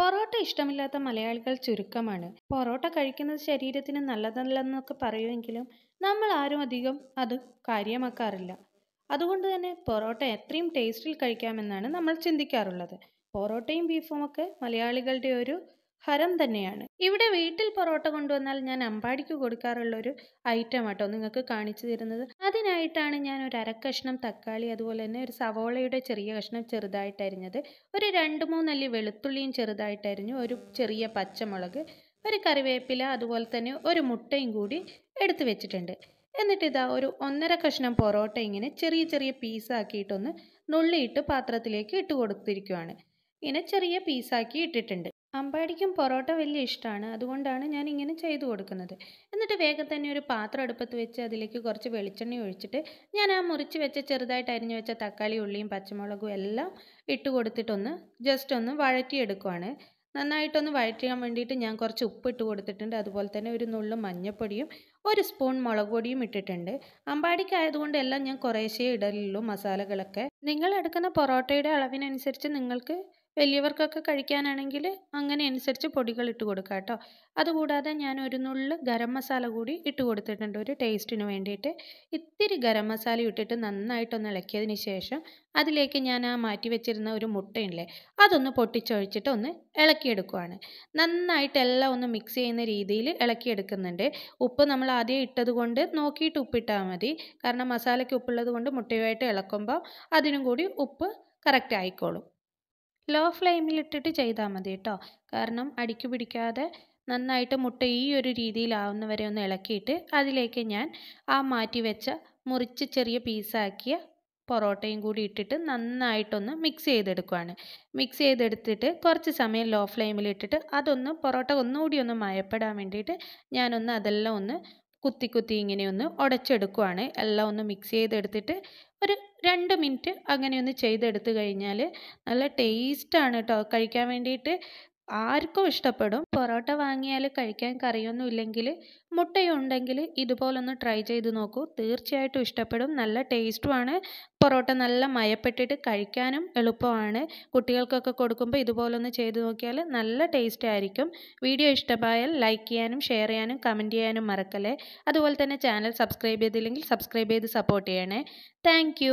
പൊറോട്ട ഇഷ്ടമില്ലാത്ത മലയാളികൾ ചുരുക്കമാണ് പൊറോട്ട കഴിക്കുന്നത് ശരീരത്തിന് നല്ലതല്ലെന്നൊക്കെ പറയുമെങ്കിലും നമ്മൾ ആരും അധികം അത് കാര്യമാക്കാറില്ല അതുകൊണ്ട് തന്നെ പൊറോട്ട എത്രയും ടേസ്റ്റിൽ കഴിക്കാമെന്നാണ് നമ്മൾ ചിന്തിക്കാറുള്ളത് പൊറോട്ടയും ബീഫും ഒക്കെ മലയാളികളുടെ ഒരു ഹരം തന്നെയാണ് ഇവിടെ വീട്ടിൽ പൊറോട്ട കൊണ്ടുവന്നാൽ ഞാൻ അമ്പാടിക്ക് ഒരു ഐറ്റം ആട്ടോ നിങ്ങൾക്ക് കാണിച്ചു തരുന്നത് അതിനായിട്ടാണ് ഞാൻ ഒരു അരക്കഷ്ണം തക്കാളി അതുപോലെ തന്നെ ഒരു സവോളയുടെ ചെറിയ കഷ്ണം ചെറുതായിട്ട് അരിഞ്ഞത് ഒരു രണ്ട് മൂന്നല്ലി വെളുത്തുള്ളിയും ചെറുതായിട്ട് അരിഞ്ഞു ഒരു ചെറിയ പച്ചമുളക് ഒരു കറിവേപ്പില അതുപോലെ തന്നെ ഒരു മുട്ടയും കൂടി എടുത്തു വെച്ചിട്ടുണ്ട് എന്നിട്ട് ഇതാ ഒരു ഒന്നര കഷ്ണം പൊറോട്ട ഇങ്ങനെ ചെറിയ ചെറിയ പീസാക്കിയിട്ടൊന്ന് നുള്ളിയിട്ട് പാത്രത്തിലേക്ക് ഇട്ട് കൊടുത്തിരിക്കുവാണ് ഇങ്ങനെ ചെറിയ പീസാക്കി ഇട്ടിട്ടുണ്ട് അമ്പാടിക്കും പൊറോട്ട വലിയ ഇഷ്ടമാണ് അതുകൊണ്ടാണ് ഞാൻ ഇങ്ങനെ ചെയ്തു കൊടുക്കുന്നത് എന്നിട്ട് വേഗം തന്നെ ഒരു പാത്രം അടുപ്പത്ത് വെച്ച് അതിലേക്ക് കുറച്ച് വെളിച്ചെണ്ണ ഒഴിച്ചിട്ട് ഞാൻ ആ മുറിച്ച് വെച്ച ചെറുതായിട്ട് അരിഞ്ഞു വെച്ച തക്കാളി ഉള്ളിയും പച്ചമുളകും എല്ലാം ഇട്ട് കൊടുത്തിട്ടൊന്ന് ജസ്റ്റ് ഒന്ന് വഴറ്റിയെടുക്കുവാണ് നന്നായിട്ടൊന്ന് വഴറ്റാൻ വേണ്ടിയിട്ട് ഞാൻ കുറച്ച് ഉപ്പ് ഇട്ട് കൊടുത്തിട്ടുണ്ട് അതുപോലെ തന്നെ ഒരു നുള്ളു മഞ്ഞൾപ്പൊടിയും ഒരു സ്പൂൺ മുളക് പൊടിയും ഇട്ടിട്ടുണ്ട് അമ്പാടിക്കായതുകൊണ്ട് എല്ലാം ഞാൻ കുറേശ്ശേ ഇടലുള്ളൂ മസാലകളൊക്കെ നിങ്ങൾ എടുക്കുന്ന പൊറോട്ടയുടെ അളവിനനുസരിച്ച് നിങ്ങൾക്ക് വലിയവർക്കൊക്കെ കഴിക്കാനാണെങ്കിൽ അങ്ങനെ അനുസരിച്ച് പൊടികൾ ഇട്ട് കൊടുക്കുക കേട്ടോ അതുകൂടാതെ ഞാൻ ഒരു നുള്ളിൽ ഗരം മസാല കൂടി ഇട്ട് കൊടുത്തിട്ടുണ്ട് ഒരു ടേസ്റ്റിന് വേണ്ടിയിട്ട് ഇത്തിരി ഗരം മസാല ഇട്ടിട്ട് നന്നായിട്ടൊന്ന് ഇളക്കിയതിന് ശേഷം അതിലേക്ക് ഞാൻ ആ മാറ്റി വെച്ചിരുന്ന ഒരു മുട്ടയില്ലേ അതൊന്ന് പൊട്ടിച്ചൊഴിച്ചിട്ട് ഒന്ന് ഇളക്കിയെടുക്കുവാണ് നന്നായിട്ട് എല്ലാം ഒന്ന് മിക്സ് ചെയ്യുന്ന രീതിയിൽ ഇളക്കിയെടുക്കുന്നുണ്ട് ഉപ്പ് നമ്മൾ ആദ്യം ഇട്ടത് കൊണ്ട് നോക്കിയിട്ട് ഉപ്പിട്ടാൽ മതി കാരണം മസാലയ്ക്ക് ഉപ്പുള്ളത് കൊണ്ട് മുട്ടയുമായിട്ട് ഇളക്കുമ്പോൾ അതിനും കൂടി ഉപ്പ് കറക്റ്റ് ആയിക്കോളും ലോ ഫ്ലെയിമിലിട്ടിട്ട് ചെയ്താൽ മതി കേട്ടോ കാരണം അടിക്കു പിടിക്കാതെ നന്നായിട്ട് മുട്ട ഈ ഒരു വരെ ഒന്ന് ഇളക്കിയിട്ട് അതിലേക്ക് ഞാൻ ആ മാറ്റി വെച്ച മുറിച്ച് ചെറിയ പീസാക്കിയ പൊറോട്ടയും കൂടി ഇട്ടിട്ട് നന്നായിട്ടൊന്ന് മിക്സ് ചെയ്തെടുക്കുവാണ് മിക്സ് ചെയ്തെടുത്തിട്ട് കുറച്ച് സമയം ലോ ഫ്ലെയിമിലിട്ടിട്ട് അതൊന്ന് പൊറോട്ട ഒന്നുകൂടി ഒന്ന് മയപ്പെടാൻ വേണ്ടിയിട്ട് ഞാനൊന്ന് അതെല്ലാം ഒന്ന് കുത്തി കുത്തി ഇങ്ങനെ ഒന്ന് ഉടച്ചെടുക്കുവാണ് എല്ലാം ഒന്ന് മിക്സ് ചെയ്തെടുത്തിട്ട് ഒരു രണ്ട് മിനിറ്റ് അങ്ങനെ ഒന്ന് ചെയ്തെടുത്ത് കഴിഞ്ഞാൽ നല്ല ടേസ്റ്റാണ് കേട്ടോ കഴിക്കാൻ വേണ്ടിയിട്ട് ആർക്കും ഇഷ്ടപ്പെടും പൊറോട്ട വാങ്ങിയാൽ കഴിക്കാൻ കറിയൊന്നും ഇല്ലെങ്കിൽ മുട്ടയുണ്ടെങ്കിൽ ഇതുപോലൊന്ന് ട്രൈ ചെയ്ത് നോക്കൂ തീർച്ചയായിട്ടും ഇഷ്ടപ്പെടും നല്ല ടേസ്റ്റുമാണ് പൊറോട്ട നല്ല മയപ്പെട്ടിട്ട് കഴിക്കാനും എളുപ്പമാണ് കുട്ടികൾക്കൊക്കെ കൊടുക്കുമ്പോൾ ഇതുപോലൊന്ന് ചെയ്ത് നോക്കിയാൽ നല്ല ടേസ്റ്റ് ആയിരിക്കും വീഡിയോ ഇഷ്ടമായാൽ ലൈക്ക് ചെയ്യാനും ഷെയർ ചെയ്യാനും കമൻറ്റ് ചെയ്യാനും മറക്കല്ലേ അതുപോലെ തന്നെ ചാനൽ സബ്സ്ക്രൈബ് ചെയ്തില്ലെങ്കിൽ സബ്സ്ക്രൈബ് ചെയ്ത് സപ്പോർട്ട് ചെയ്യണേ താങ്ക്